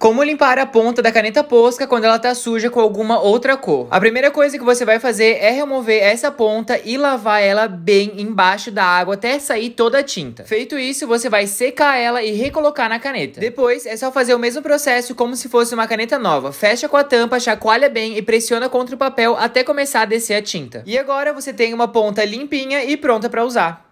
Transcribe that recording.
Como limpar a ponta da caneta posca quando ela tá suja com alguma outra cor. A primeira coisa que você vai fazer é remover essa ponta e lavar ela bem embaixo da água até sair toda a tinta. Feito isso, você vai secar ela e recolocar na caneta. Depois, é só fazer o mesmo processo como se fosse uma caneta nova. Fecha com a tampa, chacoalha bem e pressiona contra o papel até começar a descer a tinta. E agora você tem uma ponta limpinha e pronta para usar.